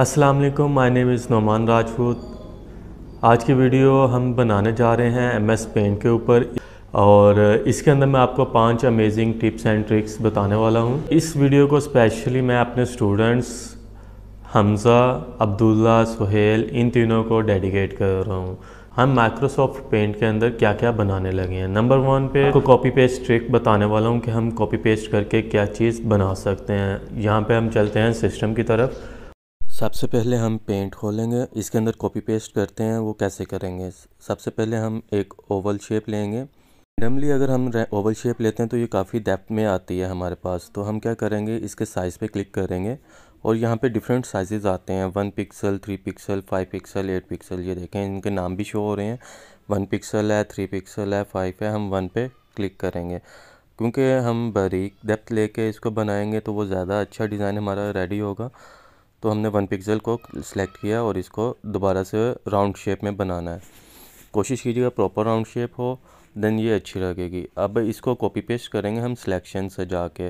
अस्सलाम वालेकुम my name is Noman Rajput आज की वीडियो हम बनाने जा रहे हैं एम एस पेंट के ऊपर और इसके अंदर मैं आपको पांच अमेजिंग टिप्स एंड ट्रिक्स बताने वाला हूं इस वीडियो को स्पेशली मैं अपने स्टूडेंट्स हमज़ा अब्दुल्ला सुहेल इन तीनों को डेडिकेट कर रहा हूँ हम माइक्रोसॉफ्ट पेंट के अंदर क्या क्या बनाने लगे हैं नंबर वन पे आपको कॉपी पेस्ट ट्रिक बताने वाला हूँ कि हम कॉपी पेस्ट करके क्या चीज़ बना सकते हैं यहाँ पे हम चलते हैं सिस्टम की तरफ सबसे पहले हम पेंट खोलेंगे इसके अंदर कॉपी पेस्ट करते हैं वो कैसे करेंगे सबसे पहले हम एक ओवल शेप लेंगे रैंडमली अगर हम ओवल शेप लेते हैं तो ये काफ़ी डेप्थ में आती है हमारे पास तो हम क्या करेंगे इसके साइज़ पे क्लिक करेंगे और यहाँ पे डिफरेंट साइजेज़ आते हैं one pixel three pixel five pixel eight pixel ये देखें इनके नाम भी शो हो रहे हैं वन पिक्सल है थ्री पिक्सल है फाइव है हम वन पे क्लिक करेंगे क्योंकि हम बारीक डेप्थ लेके इसको बनाएंगे तो वो ज़्यादा अच्छा डिज़ाइन हमारा रेडी होगा तो हमने वन पिक्सल को सिलेक्ट किया और इसको दोबारा से राउंड शेप में बनाना है कोशिश कीजिएगा प्रॉपर राउंड शेप हो देन ये अच्छी लगेगी अब इसको कॉपी पेस्ट करेंगे हम सिलेक्शन से जाके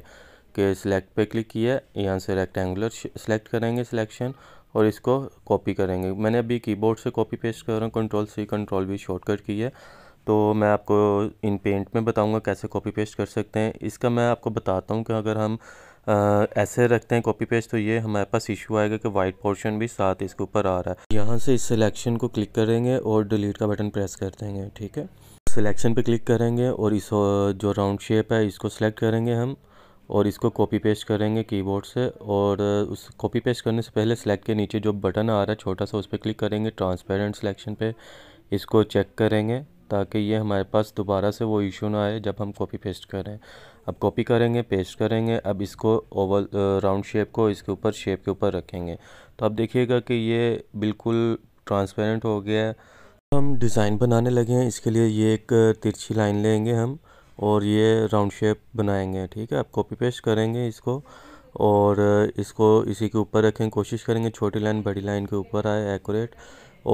के सिलेक्ट पे क्लिक किया यहाँ से रेक्टेंगुलर सेलेक्ट करेंगे सिलेक्शन और इसको कॉपी करेंगे मैंने अभी कीबोर्ड से कॉपी पेस्ट कर रहा हूँ control C control V shortcut key है तो मैं आपको इन पेंट में बताऊंगा कैसे कॉपी पेस्ट कर सकते हैं इसका मैं आपको बताता हूँ कि अगर हम ऐसे रखते हैं कॉपी पेस्ट तो ये हमारे पास इशू आएगा कि वाइट पोर्शन भी साथ इसके ऊपर आ रहा है यहाँ से इस सिलेक्शन को क्लिक करेंगे और डिलीट का बटन प्रेस कर देंगे ठीक है सिलेक्शन पे क्लिक करेंगे और इस जो राउंड शेप है इसको सिलेक्ट करेंगे हम और इसको कॉपी पेस्ट करेंगे कीबोर्ड से और उस कॉपी पेस्ट करने से पहले सेलेक्ट के नीचे जो बटन आ रहा है छोटा सा उस पर क्लिक करेंगे ट्रांसपेरेंट सिलेक्शन पे इसको चेक करेंगे ताकि ये हमारे पास दोबारा से वो इशू ना आए जब हम कॉपी पेस्ट करें अब कॉपी करेंगे पेस्ट करेंगे अब इसको ओवल राउंड शेप को इसके ऊपर शेप के ऊपर रखेंगे तो आप देखिएगा कि ये बिल्कुल ट्रांसपेरेंट हो गया है तो हम डिज़ाइन बनाने लगे हैं इसके लिए ये एक तिरछी लाइन लेंगे हम और ये राउंड शेप बनाएंगे ठीक है आप कॉपी पेस्ट करेंगे इसको और इसको इसी के ऊपर रखें कोशिश करेंगे छोटी लाइन बड़ी लाइन के ऊपर आए एकोरेट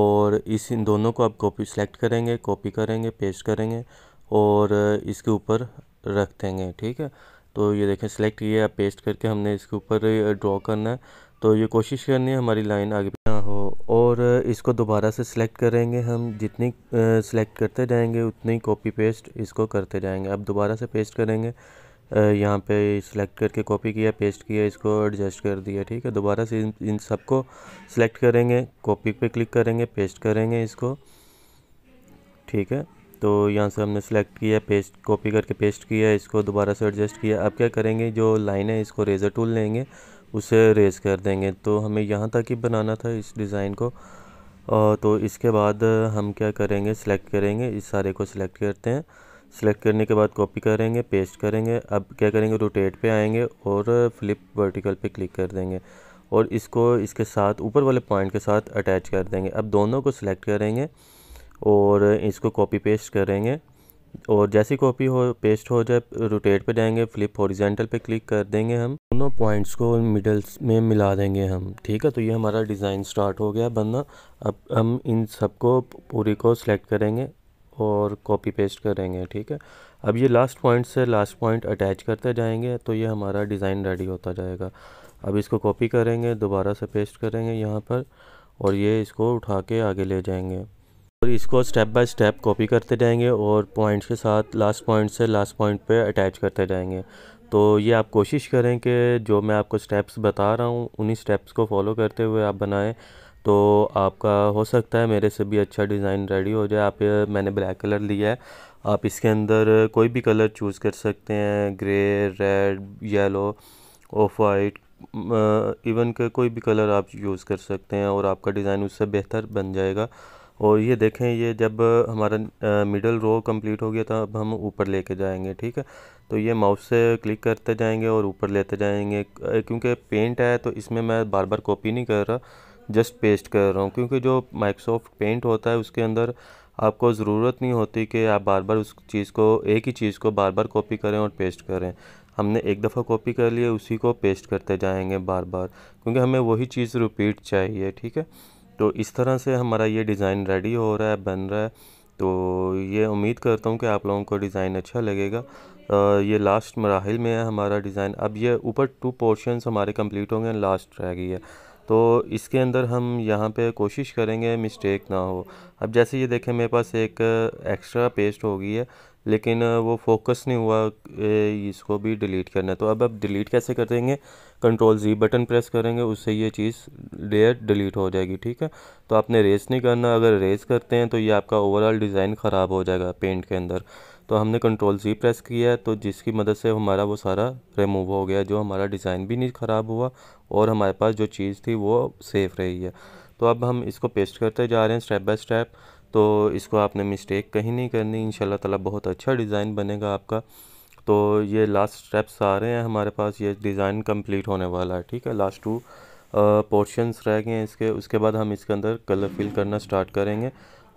और इस इन दोनों को आप कॉपी सेलेक्ट करेंगे कॉपी करेंगे पेस्ट करेंगे और इसके ऊपर रख देंगे ठीक है तो ये देखें सेलेक्ट किया पेस्ट करके हमने इसके ऊपर ड्रॉ करना है तो ये कोशिश करनी है हमारी लाइन आगे ना हो और इसको दोबारा से सिलेक्ट करेंगे हम जितनी सिलेक्ट करते जाएंगे उतनी कॉपी पेस्ट इसको करते जाएंगे अब दोबारा से पेस्ट करेंगे यहाँ पे सिलेक्ट करके कॉपी किया पेस्ट किया इसको एडजस्ट कर दिया ठीक है दोबारा से इन, इन सबको सिलेक्ट करेंगे कॉपी पे क्लिक करेंगे पेस्ट करेंगे इसको ठीक है तो यहाँ से हमने सेलेक्ट किया पेस्ट कॉपी करके पेस्ट किया इसको दोबारा से एडजस्ट किया अब क्या करेंगे जो लाइन है इसको रेज़र टूल लेंगे उसे रेज़ कर देंगे तो हमें यहाँ तक ही बनाना था इस डिज़ाइन को तो इसके बाद हम क्या करेंगे सेलेक्ट करेंगे इस सारे को सिलेक्ट करते हैं सेलेक्ट करने के बाद कॉपी करेंगे पेस्ट करेंगे अब क्या करेंगे रोटेट पे आएंगे और फ्लिप वर्टिकल पे क्लिक कर देंगे और इसको इसके साथ ऊपर वाले पॉइंट के साथ अटैच कर देंगे अब दोनों को सिलेक्ट करेंगे और इसको कॉपी पेस्ट करेंगे और जैसी कॉपी हो पेस्ट हो जाए रोटेट पे जाएंगे फ्लिप हॉरिजेंटल पे क्लिक कर देंगे हम दोनों पॉइंट्स को मिडल्स में मिला देंगे हम ठीक है तो ये हमारा डिज़ाइन स्टार्ट हो गया बनना अब हम इन सबको पूरी को सिलेक्ट करेंगे और कॉपी पेस्ट करेंगे ठीक है अब ये लास्ट पॉइंट से लास्ट पॉइंट अटैच करते जाएंगे तो ये हमारा डिज़ाइन रेडी होता जाएगा अब इसको कॉपी करेंगे दोबारा से पेस्ट करेंगे यहाँ पर और ये इसको उठा के आगे ले जाएंगे और इसको स्टेप बाय स्टेप कॉपी करते जाएंगे और पॉइंट्स के साथ लास्ट पॉइंट से लास्ट पॉइंट पे अटैच करते जाएंगे तो ये आप कोशिश करें कि जो मैं आपको स्टेप्स बता रहा हूँ उन्हीं स्टेप्स को फॉलो करते हुए आप बनाएं तो आपका हो सकता है मेरे से भी अच्छा डिज़ाइन रेडी हो जाए आप मैंने ब्लैक कलर लिया है आप इसके अंदर कोई भी कलर चूज़ कर सकते हैं grey red yellow off white even के कोई भी कलर आप यूज़ कर सकते हैं और आपका डिज़ाइन उससे बेहतर बन जाएगा और ये देखें ये जब हमारा मिडल रो कंप्लीट हो गया था अब हम ऊपर लेके जाएंगे ठीक है तो ये माउस से क्लिक करते जाएंगे और ऊपर लेते जाएंगे क्योंकि पेंट है तो इसमें मैं बार बार कॉपी नहीं कर रहा जस्ट पेस्ट कर रहा हूँ क्योंकि जो माइक्रोसॉफ्ट पेंट होता है उसके अंदर आपको ज़रूरत नहीं होती कि आप बार बार उस चीज़ को एक ही चीज़ को बार बार कॉपी करें और पेस्ट करें हमने एक दफ़ा कॉपी कर लिए उसी को पेस्ट करते जाएंगे बार बार क्योंकि हमें वही चीज़ रिपीट चाहिए ठीक है तो इस तरह से हमारा ये डिज़ाइन रेडी हो रहा है बन रहा है तो ये उम्मीद करता हूँ कि आप लोगों को डिज़ाइन अच्छा लगेगा आ, ये लास्ट मराहल में है हमारा डिज़ाइन अब ये ऊपर टू पोर्शंस हमारे कंप्लीट होंगे लास्ट रह गई है तो इसके अंदर हम यहाँ पे कोशिश करेंगे मिस्टेक ना हो अब जैसे ये देखें मेरे पास एक एक्स्ट्रा पेस्ट हो गई है लेकिन वो फोकस नहीं हुआ इसको भी डिलीट करना है तो अब अब डिलीट कैसे कर देंगे कंट्रोल जी बटन प्रेस करेंगे उससे ये चीज़ लेयर डिलीट हो जाएगी ठीक है तो आपने रेस नहीं करना अगर रेस करते हैं तो ये आपका ओवरऑल डिज़ाइन ख़राब हो जाएगा पेंट के अंदर तो हमने कंट्रोल जी प्रेस किया है तो जिसकी मदद से हमारा वो सारा रिमूव हो गया जो हमारा डिज़ाइन भी नहीं ख़राब हुआ और हमारे पास जो चीज़ थी वो सेफ़ रही है तो अब हम इसको पेस्ट करते जा रहे हैं स्टेप बाय स्टेप तो इसको आपने मिस्टेक कहीं नहीं करनी इन ताला बहुत अच्छा डिज़ाइन बनेगा आपका तो ये लास्ट स्टेप्स आ रहे हैं हमारे पास ये डिज़ाइन कंप्लीट होने वाला है ठीक है लास्ट टू पोर्शंस रह गए हैं इसके उसके बाद हम इसके अंदर कलर फिल करना स्टार्ट करेंगे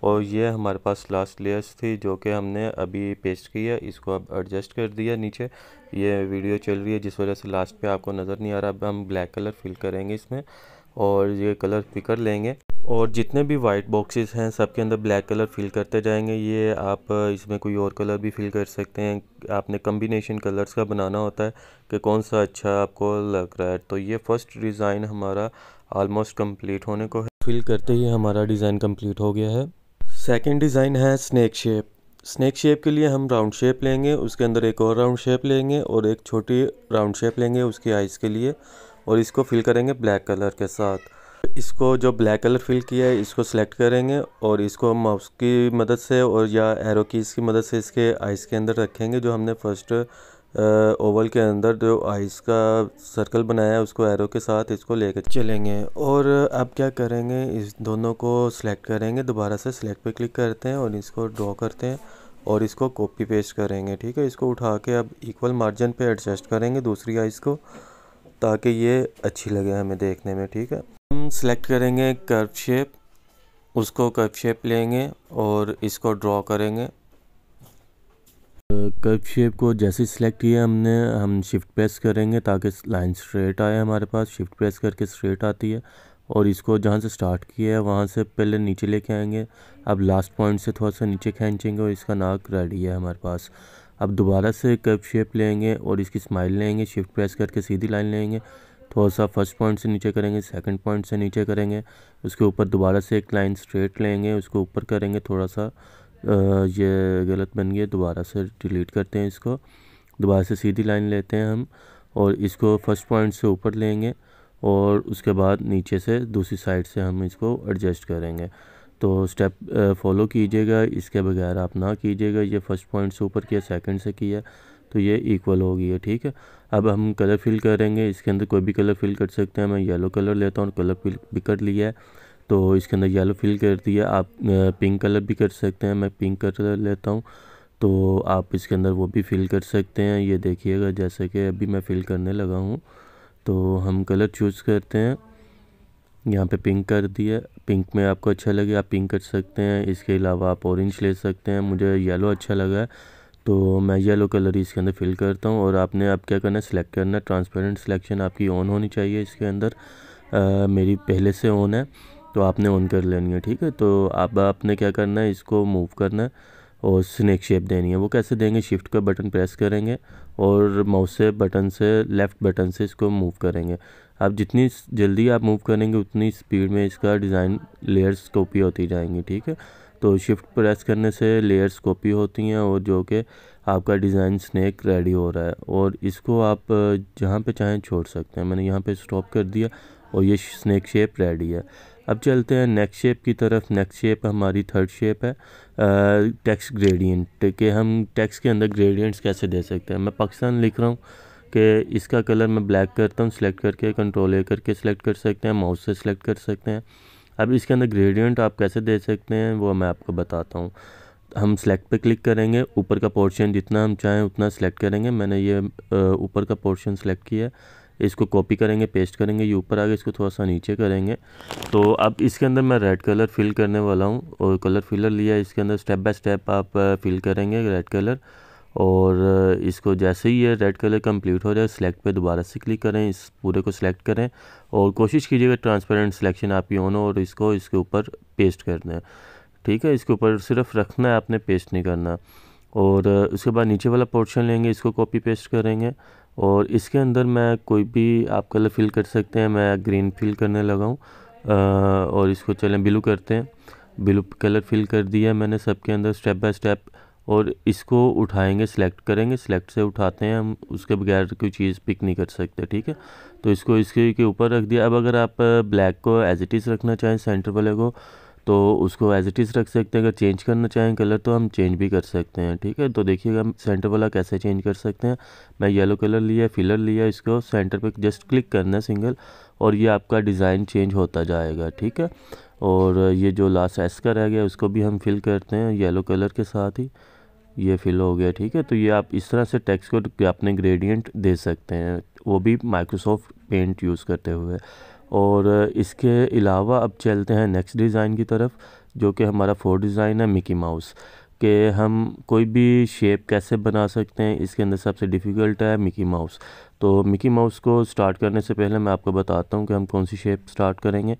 और ये हमारे पास लास्ट लेयर्स थी जो कि हमने अभी पेस्ट की है इसको अब एडजस्ट कर दिया नीचे ये वीडियो चल रही है जिस वजह से लास्ट पे आपको नज़र नहीं आ रहा अब हम ब्लैक कलर फिल करेंगे इसमें और ये कलर पिकर लेंगे और जितने भी वाइट बॉक्सेस हैं सब के अंदर ब्लैक कलर फिल करते जाएंगे ये आप इसमें कोई और कलर भी फिल कर सकते हैं आपने कम्बिनेशन कलर्स का बनाना होता है कि कौन सा अच्छा आपको लग रहा है तो ये फ़र्स्ट डिज़ाइन हमारा ऑलमोस्ट कम्प्लीट होने को है फिल करते ही हमारा डिज़ाइन कम्प्लीट हो गया है सेकेंड डिज़ाइन है स्नैक शेप स्नैक शेप के लिए हम राउंड शेप लेंगे उसके अंदर एक और राउंड शेप लेंगे और एक छोटी राउंड शेप लेंगे उसकी आइज़ के लिए और इसको फिल करेंगे ब्लैक कलर के साथ इसको जो ब्लैक कलर फिल किया है इसको सेलेक्ट करेंगे और इसको माउस की मदद से और या एरो कीज़ की मदद से इसके आइज़ के अंदर रखेंगे जो हमने फर्स्ट ओवल के अंदर जो आइस का सर्कल बनाया है उसको एरो के साथ इसको लेकर चलेंगे और अब क्या करेंगे इस दोनों को सिलेक्ट करेंगे दोबारा से सिलेक्ट पे क्लिक करते हैं और इसको ड्रॉ करते हैं और इसको कॉपी पेस्ट करेंगे ठीक है इसको उठा के अब इक्वल मार्जिन पे एडजस्ट करेंगे दूसरी आइस को ताकि ये अच्छी लगे हमें देखने में ठीक है हम सिलेक्ट करेंगे कर्व शेप उसको कर्व शेप लेंगे और इसको ड्रॉ करेंगे कर्व शेप को जैसे सिलेक्ट किया हमने हम शिफ्ट प्रेस करेंगे ताकि लाइन स्ट्रेट आए हमारे पास शिफ्ट प्रेस करके स्ट्रेट आती है और इसको जहाँ से स्टार्ट किया है वहाँ से पहले नीचे लेके आएंगे अब लास्ट पॉइंट से थोड़ा सा नीचे खींचेंगे और इसका नाक रेडी है हमारे पास अब दोबारा से कर्व शेप लेंगे और इसकी स्माइल लेंगे शिफ्ट प्रेस करके सीधी लाइन लेंगे थोड़ा सा फर्स्ट पॉइंट से नीचे करेंगे सेकंड पॉइंट से नीचे करेंगे उसके ऊपर दोबारा से एक लाइन स्ट्रेट लेंगे उसको ऊपर करेंगे थोड़ा सा ये गलत बन गया दोबारा से डिलीट करते हैं इसको दोबारा से सीधी लाइन लेते हैं हम और इसको फर्स्ट पॉइंट से ऊपर लेंगे और उसके बाद नीचे से दूसरी साइड से हम इसको एडजस्ट करेंगे तो स्टेप फॉलो कीजिएगा इसके बगैर आप ना कीजिएगा ये फर्स्ट पॉइंट से ऊपर किया सेकंड से किया तो ये इक्वल हो गई है ठीक है अब हम कलर फिल करेंगे इसके अंदर कोई भी कलर फिल कर सकते हैं मैं येलो कलर लेता हूँ कलर फिल भी कर लिया है तो इसके अंदर येलो फिल कर दिया आप पिंक कलर भी कर सकते हैं मैं पिंक कलर लेता हूँ तो आप इसके अंदर वो भी फिल कर सकते हैं ये देखिएगा जैसे कि अभी मैं फिल करने लगा हूँ तो हम कलर चूज़ करते हैं यहाँ पे पिंक कर दिया पिंक में आपको अच्छा लगे आप पिंक कर सकते हैं इसके अलावा आप ऑरेंज ले सकते हैं मुझे येलो अच्छा लगा है तो मैं येलो कलर इसके अंदर फिल करता हूँ और आपने आप क्या करना है सिलेक्ट करना ट्रांसपेरेंट सिलेक्शन आपकी ऑन होनी चाहिए इसके अंदर आ, मेरी पहले से ऑन है तो आपने ऑन कर लेनी है ठीक है तो अब आपने क्या करना है इसको मूव करना है और स्नैक शेप देनी है वो कैसे देंगे शिफ्ट का बटन प्रेस करेंगे और माउस से बटन से लेफ़्ट बटन से इसको मूव करेंगे आप जितनी जल्दी आप मूव करेंगे उतनी स्पीड में इसका डिज़ाइन लेयर्स कॉपी होती जाएंगी ठीक है तो शिफ्ट प्रेस करने से लेयर्स कॉपी होती हैं और जो कि आपका डिज़ाइन स्नैक रेडी हो रहा है और इसको आप जहाँ पर चाहें छोड़ सकते हैं मैंने यहाँ पर स्टॉप कर दिया और ये स्नैक शेप रेडी है अब चलते हैं नेक्स्ट शेप की तरफ नेक्स्ट शेप हमारी थर्ड शेप है टैक्स ग्रेडियंट के हम टैक्स के अंदर ग्रेडियंट्स कैसे दे सकते हैं मैं पाकिस्तान लिख रहा हूँ कि इसका कलर मैं ब्लैक करता हूँ सिलेक्ट करके कंट्रोल ए करके सिलेक्ट कर सकते हैं माउस से सिलेक्ट कर सकते हैं अब इसके अंदर ग्रेडियंट आप कैसे दे सकते हैं वो मैं आपको बताता हूँ हम सेलेक्ट पे क्लिक करेंगे ऊपर का पोर्शन जितना हम चाहें उतना सेलेक्ट करेंगे मैंने ये ऊपर का पोर्शन सेलेक्ट किया है इसको कॉपी करेंगे पेस्ट करेंगे ये ऊपर आगे इसको थोड़ा सा नीचे करेंगे तो अब इसके अंदर मैं रेड कलर फिल करने वाला हूँ और कलर फिलर लिया इसके अंदर स्टेप बाय स्टेप आप फिल uh, करेंगे रेड कलर और uh, इसको जैसे ही ये रेड कलर कंप्लीट हो जाए सेलेक्ट पे दोबारा से क्लिक करें इस पूरे को सिलेक्ट करें और कोशिश कीजिएगा ट्रांसपेरेंट सिलेक्शन आपकी ऑन हो और इसको इसके ऊपर पेस्ट कर दें ठीक है इसके ऊपर सिर्फ रखना है आपने पेस्ट नहीं करना और uh, उसके बाद नीचे वाला पोर्शन लेंगे इसको कॉपी पेस्ट करेंगे और इसके अंदर मैं कोई भी आप कलर फिल कर सकते हैं मैं ग्रीन फिल करने लगा हूँ और इसको चलें ब्लू करते हैं ब्लू कलर फिल कर दिया मैंने सबके अंदर स्टेप बाय स्टेप और इसको उठाएंगे सिलेक्ट करेंगे सिलेक्ट से उठाते हैं हम उसके बगैर कोई चीज़ पिक नहीं कर सकते ठीक है तो इसको इसके ऊपर रख दिया अब अगर आप ब्लैक को एज इट इज़ रखना चाहें सेंटर वाले को तो उसको एज इट इज़ रख सकते हैं अगर चेंज करना चाहें कलर तो हम चेंज भी कर सकते हैं ठीक है तो देखिएगा हम सेंटर वाला कैसे चेंज कर सकते हैं मैं येलो कलर लिया फिलर लिया इसको सेंटर पे जस्ट क्लिक करना है सिंगल और ये आपका डिज़ाइन चेंज होता जाएगा ठीक है और ये जो लास्ट एस का रह गया उसको भी हम फिल करते हैं येलो कलर के साथ ही ये फिल हो गया ठीक है तो ये आप इस तरह से टेक्स्ट को अपने ग्रेडियंट दे सकते हैं वो भी माइक्रोसॉफ्ट पेंट यूज़ करते हुए और इसके अलावा अब चलते हैं नेक्स्ट डिज़ाइन की तरफ जो कि हमारा फोर्थ डिज़ाइन है मिकी माउस के हम कोई भी शेप कैसे बना सकते हैं इसके अंदर सबसे डिफ़िकल्ट है मिकी माउस तो मिकी माउस को स्टार्ट करने से पहले मैं आपको बताता हूँ कि हम कौन सी शेप स्टार्ट करेंगे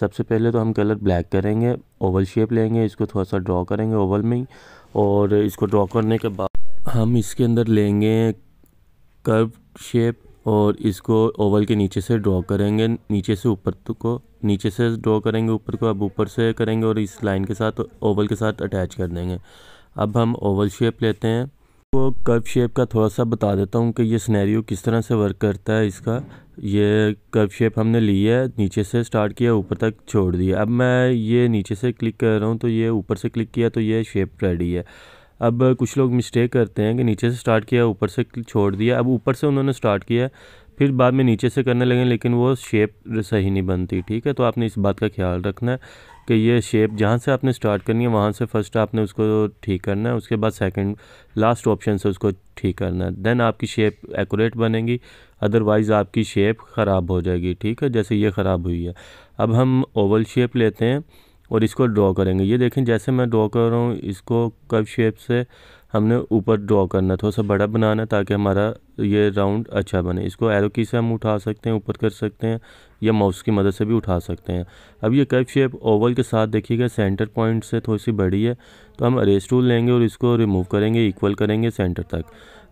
सबसे पहले तो हम कलर ब्लैक करेंगे ओवल शेप लेंगे इसको थोड़ा सा ड्रॉ करेंगे ओवल में ही और इसको ड्रॉ करने के बाद हम इसके अंदर लेंगे कर्व शेप और इसको ओवल के नीचे से ड्रॉ करेंगे नीचे से ऊपर को नीचे से ड्रॉ करेंगे ऊपर को अब ऊपर से करेंगे और इस लाइन के साथ ओवल के साथ अटैच कर देंगे अब हम ओवल शेप लेते हैं वो कर्व शेप का थोड़ा सा बता देता हूँ कि ये स्नैरियो किस तरह से वर्क करता है इसका ये कर्व शेप हमने ली है नीचे से स्टार्ट किया ऊपर तक छोड़ दिया अब मैं ये नीचे से क्लिक कर रहा हूँ तो ये ऊपर से क्लिक किया तो ये शेप रेडी है अब कुछ लोग मिस्टेक करते हैं कि नीचे से स्टार्ट किया ऊपर से छोड़ दिया अब ऊपर से उन्होंने स्टार्ट किया फिर बाद में नीचे से करने लगे लेकिन वो शेप सही नहीं बनती ठीक है तो आपने इस बात का ख्याल रखना है कि ये शेप जहाँ से आपने स्टार्ट करनी है वहाँ से फ़र्स्ट आपने उसको ठीक करना है उसके बाद सेकंड लास्ट ऑप्शन से उसको ठीक करना है देन आपकी शेप एक्यूरेट बनेगी अदरवाइज़ आपकी शेप ख़राब हो जाएगी ठीक है जैसे ये ख़राब हुई है अब हम ओवल शेप लेते हैं और इसको ड्रॉ करेंगे ये देखें जैसे मैं ड्रॉ कर रहा हूँ इसको कब शेप से हमने ऊपर ड्रॉ करना थोड़ा सा बड़ा बनाना ताकि हमारा ये राउंड अच्छा बने इसको एरो की से हम उठा सकते हैं ऊपर कर सकते हैं या माउस की मदद से भी उठा सकते हैं अब ये कव शेप ओवल के साथ देखिएगा सेंटर पॉइंट से थोड़ी सी बड़ी है तो हम रेस टूल लेंगे और इसको रिमूव करेंगे इक्वल करेंगे सेंटर तक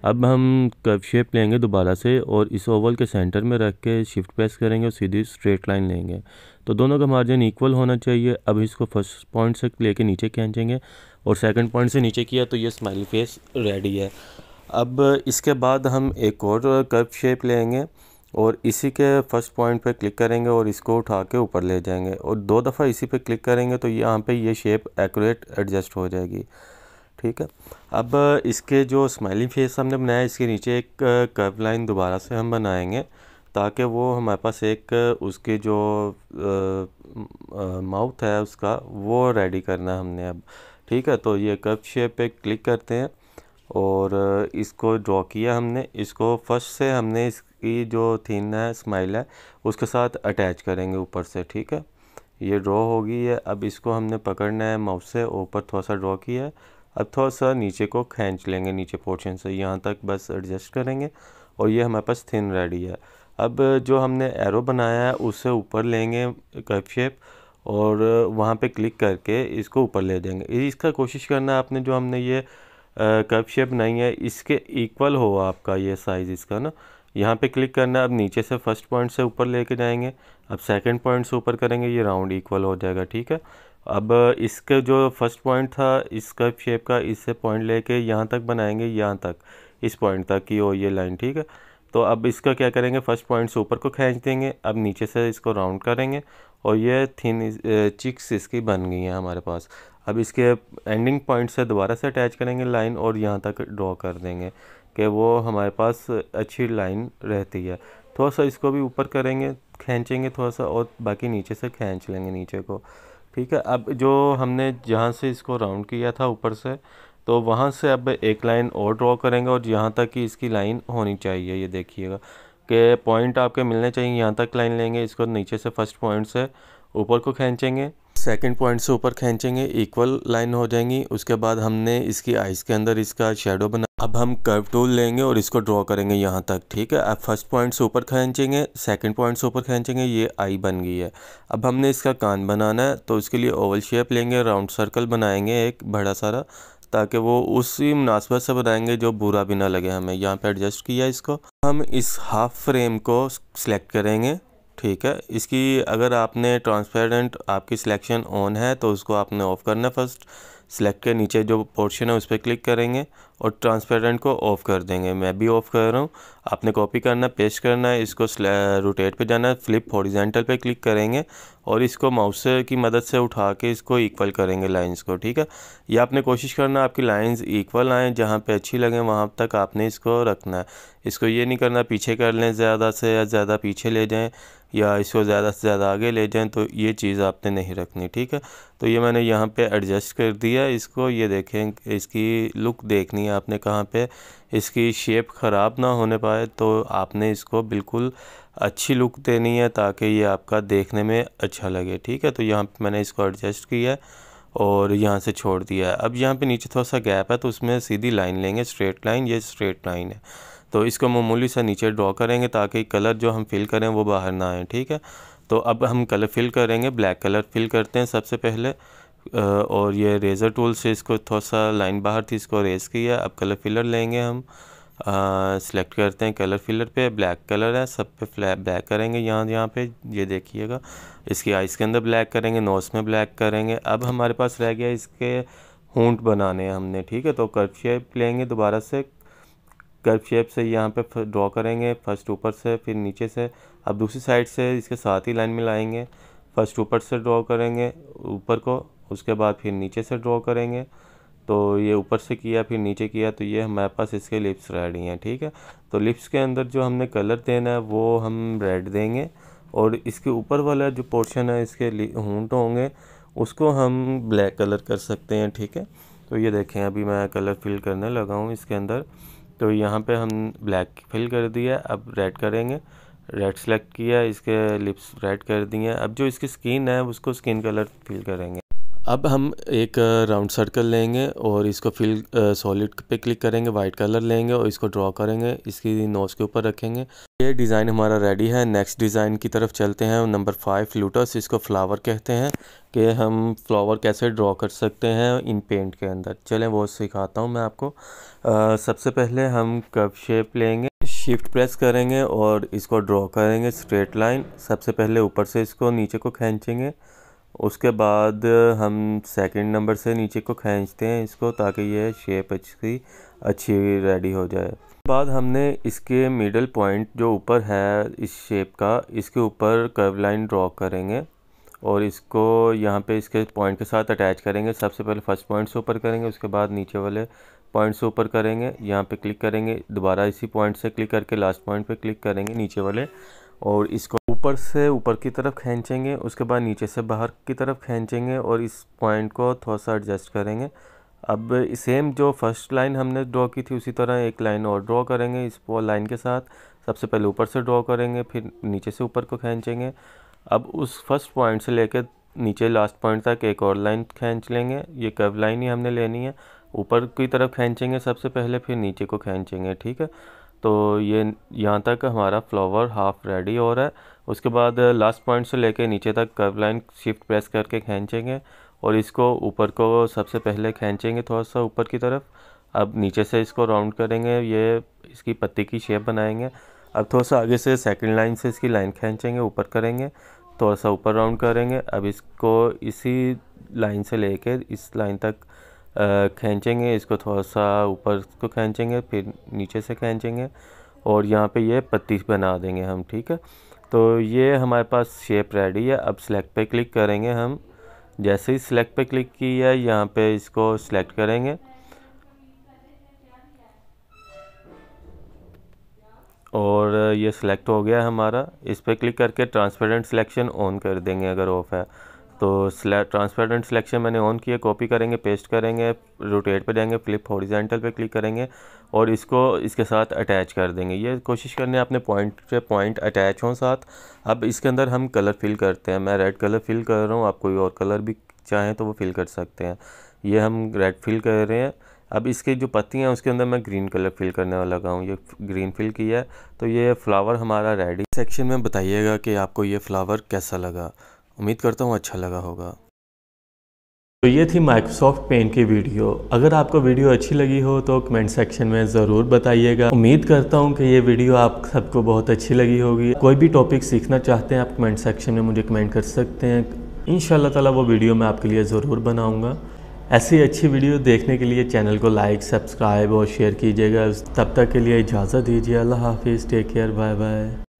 अब हम कर्व शेप लेंगे दोबारा से और इस ओवल के सेंटर में रख के शिफ्ट प्रेस करेंगे और सीधी स्ट्रेट लाइन लेंगे तो दोनों का मार्जिन इक्वल होना चाहिए अब इसको फर्स्ट पॉइंट से लेके नीचे खींचेंगे और सेकंड पॉइंट से नीचे किया तो ये स्माइली फेस रेडी है अब इसके बाद हम एक और कर्व शेप लेंगे और इसी के फर्स्ट पॉइंट पर क्लिक करेंगे और इसको उठा के ऊपर ले जाएंगे और दो दफ़ा इसी पर क्लिक करेंगे तो यहाँ पर ये शेप एकट एडजस्ट हो जाएगी ठीक है अब इसके जो स्माइली फेस हमने बनाया इसके नीचे एक कर्व लाइन दोबारा से हम बनाएंगे ताकि वो हमारे पास एक उसके जो माउथ है उसका वो रेडी करना है हमने अब ठीक है तो ये कर्व शेप पे क्लिक करते हैं और इसको ड्रॉ किया हमने इसको फर्स्ट से हमने इसकी जो थीन है स्माइल है उसके साथ अटैच करेंगे ऊपर से ठीक है ये ड्रॉ होगी है अब इसको हमने पकड़ना है माउथ से ऊपर थोड़ा सा ड्रॉ किया है अब थोड़ा सा नीचे को खींच लेंगे नीचे पोर्शन से यहाँ तक बस एडजस्ट करेंगे और ये हमारे पास थिन रेडी है अब जो हमने एरो बनाया है उससे ऊपर लेंगे कप शेप और वहाँ पे क्लिक करके इसको ऊपर ले देंगे इसका कोशिश करना आपने जो हमने ये कप शेप बनाई है इसके इक्वल हो आपका ये साइज़ इसका ना यहाँ पे क्लिक करना अब नीचे से फर्स्ट पॉइंट से ऊपर लेके जाएंगे अब सेकंड पॉइंट से ऊपर करेंगे ये राउंड इक्वल हो जाएगा ठीक है अब इसका जो फर्स्ट पॉइंट था इसका शेप का इससे पॉइंट लेके यहाँ तक बनाएंगे यहाँ तक इस पॉइंट तक की हो ये लाइन ठीक है तो अब इसका क्या करेंगे फर्स्ट पॉइंट से ऊपर को खींच देंगे अब नीचे से इसको राउंड करेंगे और ये थिन चिक्स इसकी बन गई हैं हमारे पास अब इसके एंडिंग पॉइंट से दोबारा से अटैच करेंगे लाइन और यहाँ तक ड्रॉ कर देंगे कि वो हमारे पास अच्छी लाइन रहती है थोड़ा सा इसको भी ऊपर करेंगे खींचेंगे थोड़ा सा और बाकी नीचे से खींच लेंगे नीचे को ठीक है अब जो हमने जहाँ से इसको राउंड किया था ऊपर से तो वहाँ से अब एक लाइन और ड्रॉ करेंगे और यहाँ तक की इसकी लाइन होनी चाहिए ये देखिएगा कि पॉइंट आपके मिलने चाहिए यहाँ तक लाइन लेंगे इसको नीचे से फर्स्ट पॉइंट से ऊपर को खींचेंगे सेकंड पॉइंट से ऊपर खींचेंगे इक्वल लाइन हो जाएंगी उसके बाद हमने इसकी आइस के अंदर इसका शेडो बना अब हम कर्व टूल लेंगे और इसको ड्रॉ करेंगे यहाँ तक ठीक है अब फर्स्ट पॉइंट से ऊपर खींचेंगे सेकंड पॉइंट से ऊपर खींचेंगे ये आई बन गई है अब हमने इसका कान बनाना है तो उसके लिए ओवल शेप लेंगे राउंड सर्कल बनाएंगे एक बड़ा सारा ताकि वो उसी मुनासबत से बनाएंगे जो बुरा भी ना लगे हमें यहाँ पे एडजस्ट किया इसको हम इस हाफ फ्रेम को सिलेक्ट करेंगे ठीक है इसकी अगर आपने ट्रांसपेरेंट आपकी सिलेक्शन ऑन है तो उसको आपने ऑफ़ करना फर्स्ट स्लैब के नीचे जो पोर्शन है उस पर क्लिक करेंगे और ट्रांसपेरेंट को ऑफ़ कर देंगे मैं भी ऑफ़ कर रहा हूँ आपने कॉपी करना है पेस्ट करना है इसको रोटेट पे जाना है फ्लिप हॉरिजेंटल पे क्लिक करेंगे और इसको माउस की मदद से उठा के इसको इक्वल करेंगे लाइंस को ठीक है या आपने कोशिश करना है आपकी लाइंस इक्वल आएँ जहाँ पे अच्छी लगें वहाँ तक आपने इसको रखना है इसको ये नहीं करना पीछे कर लें ज़्यादा से या ज़्यादा पीछे ले जाएँ या इसको ज़्यादा से ज़्यादा आगे ले जाएँ तो ये चीज़ आपने नहीं रखनी ठीक है तो ये मैंने यहाँ पर एडजस्ट कर दिया है इसको ये देखें इसकी लुक देखनी है आपने कहाँ पे इसकी शेप ख़राब ना होने पाए तो आपने इसको बिल्कुल अच्छी लुक देनी है ताकि ये आपका देखने में अच्छा लगे ठीक है तो यहाँ पे मैंने इसको एडजस्ट किया है और यहाँ से छोड़ दिया है अब यहाँ पे नीचे थोड़ा सा गैप है तो उसमें सीधी लाइन लेंगे स्ट्रेट लाइन ये स्ट्रेट लाइन है तो इसको मामूली सा नीचे ड्रॉ करेंगे ताकि कलर जो हम फिल करें वो बाहर ना आए ठीक है तो अब हम कलर फिल करेंगे ब्लैक कलर फिल करते हैं सबसे पहले और ये रेज़र टूल से इसको थोड़ा सा लाइन बाहर थी इसको रेज़ किया अब कलर फिलर लेंगे हम सेलेक्ट करते हैं कलर फिलर पे ब्लैक कलर है सब पे फ्लैक ब्लैक करेंगे यहाँ यहाँ पे ये देखिएगा इसकी आइज़ के अंदर ब्लैक करेंगे नोस में ब्लैक करेंगे अब हमारे पास रह गया इसके होंट बनाने हैं हमने ठीक है तो कर्व शेप लेंगे दोबारा से कर्व शेप से यहाँ पे ड्रॉ करेंगे फर्स्ट ऊपर से फिर नीचे से अब दूसरी साइड से इसके साथ ही लाइन में लाएंगे फर्स्ट ऊपर से ड्रॉ करेंगे ऊपर को उसके बाद फिर नीचे से ड्रॉ करेंगे तो ये ऊपर से किया फिर नीचे किया तो ये हमारे पास इसके लिप्स रेडी हैं ठीक है तो लिप्स के अंदर जो हमने कलर देना है वो हम रेड देंगे और इसके ऊपर वाला जो पोर्शन है इसके होंट होंगे उसको हम ब्लैक कलर कर सकते हैं ठीक है तो ये देखें अभी मैं कलर फिल करने लगा हूँ इसके अंदर तो यहाँ पे हम ब्लैक फिल कर दिया अब रेड करेंगे रेड सेलेक्ट किया इसके लिप्स रेड कर दिए अब जो इसकी स्किन है उसको स्किन कलर फिल करेंगे अब हम एक राउंड सर्कल लेंगे और इसको फिल सॉलिड पे क्लिक करेंगे वाइट कलर लेंगे और इसको ड्रॉ करेंगे इसकी नोज के ऊपर रखेंगे ये डिज़ाइन हमारा रेडी है नेक्स्ट डिज़ाइन की तरफ चलते हैं नंबर फाइव फ्लूटस इसको फ्लावर कहते हैं कि हम फ्लावर कैसे ड्रॉ कर सकते हैं इन पेंट के अंदर चलें वो सिखाता हूँ मैं आपको आ, सबसे पहले हम कप शेप लेंगे शिफ्ट प्रेस करेंगे और इसको ड्रॉ करेंगे स्ट्रेट लाइन सबसे पहले ऊपर से इसको नीचे को खींचेंगे उसके बाद हम सेकंड नंबर से नीचे को खींचते हैं इसको ताकि ये शेप इसकी अच्छी रेडी हो जाए बाद हमने इसके मिडल पॉइंट जो ऊपर है इस शेप का इसके ऊपर कर्व लाइन ड्रॉ करेंगे और इसको यहाँ पे इसके पॉइंट के साथ अटैच करेंगे सबसे पहले फर्स्ट पॉइंट से ऊपर करेंगे उसके बाद नीचे वाले पॉइंट से ऊपर करेंगे यहाँ पे क्लिक करेंगे दोबारा इसी पॉइंट से क्लिक करके लास्ट पॉइंट पे क्लिक करेंगे नीचे वाले और इसको ऊपर से ऊपर की तरफ खींचेंगे उसके बाद नीचे से बाहर की तरफ खींचेंगे और इस पॉइंट को थोड़ा सा एडजस्ट करेंगे अब सेम जो फर्स्ट लाइन हमने ड्रॉ की थी उसी तरह एक लाइन और ड्रॉ करेंगे इस लाइन के साथ सबसे पहले ऊपर से ड्रॉ करेंगे फिर नीचे से ऊपर को खींचेंगे अब उस फर्स्ट पॉइंट से लेकर नीचे लास्ट पॉइंट तक एक और लाइन खींच लेंगे ये कर्व लाइन ही हमने लेनी है ऊपर की तरफ खींचेंगे सबसे पहले फिर नीचे को खींचेंगे ठीक है तो ये यहाँ तक हमारा फ्लावर हाफ रेडी हो रहा है उसके बाद लास्ट पॉइंट से लेके नीचे तक कर्व लाइन शिफ्ट प्रेस करके खींचेंगे और इसको ऊपर को सबसे पहले खींचेंगे थोड़ा सा ऊपर की तरफ अब नीचे से इसको राउंड करेंगे ये इसकी पत्ती की शेप बनाएंगे अब थोड़ा सा आगे से सेकंड लाइन से इसकी लाइन खींचेंगे ऊपर करेंगे थोड़ा सा ऊपर राउंड करेंगे अब इसको इसी लाइन से लेके इस लाइन तक खींचेंगे इसको थोड़ा सा ऊपर को खींचेंगे फिर नीचे से खींचेंगे और यहाँ पे ये पत्ती बना देंगे हम ठीक है तो ये हमारे पास शेप रेडी है अब सेलेक्ट पे क्लिक करेंगे हम जैसे ही सिलेक्ट पे क्लिक की है यहाँ पे इसको सेलेक्ट करेंगे और ये सेलेक्ट हो गया हमारा इस पर क्लिक करके ट्रांसपेरेंट सिलेक्शन ऑन कर देंगे अगर ऑफ है तो ट्रांसपेरेंट सिलेक्शन मैंने ऑन किया कॉपी करेंगे पेस्ट करेंगे रोटेट पे जाएंगे फ्लिप हॉरिजेंटल पे क्लिक करेंगे और इसको इसके साथ अटैच कर देंगे ये कोशिश करने अपने पॉइंट से पॉइंट अटैच हों साथ अब इसके अंदर हम कलर फिल करते हैं मैं रेड कलर फिल कर रहा हूँ आप कोई और कलर भी चाहें तो वो फिल कर सकते हैं ये हम रेड फिल कर रहे हैं अब इसके जो पत्तियाँ हैं उसके अंदर मैं ग्रीन कलर फिल करने वाला हूँ ये ग्रीन फिल किया है तो ये फ्लावर हमारा रेडी सेक्शन में बताइएगा कि आपको ये फ्लावर कैसा लगा उम्मीद करता हूँ अच्छा लगा होगा तो ये थी माइक्रोसॉफ्ट पेंट की वीडियो अगर आपको वीडियो अच्छी लगी हो तो कमेंट सेक्शन में ज़रूर बताइएगा उम्मीद करता हूँ कि ये वीडियो आप सबको बहुत अच्छी लगी होगी कोई भी टॉपिक सीखना चाहते हैं आप कमेंट सेक्शन में मुझे कमेंट कर सकते हैं इन ताला वो वीडियो मैं आपके लिए ज़रूर बनाऊँगा ऐसी अच्छी वीडियो देखने के लिए चैनल को लाइक सब्सक्राइब और शेयर कीजिएगा तब तक के लिए इजाज़त दीजिए अल्लाह हाफिज़ टेक केयर बाय बाय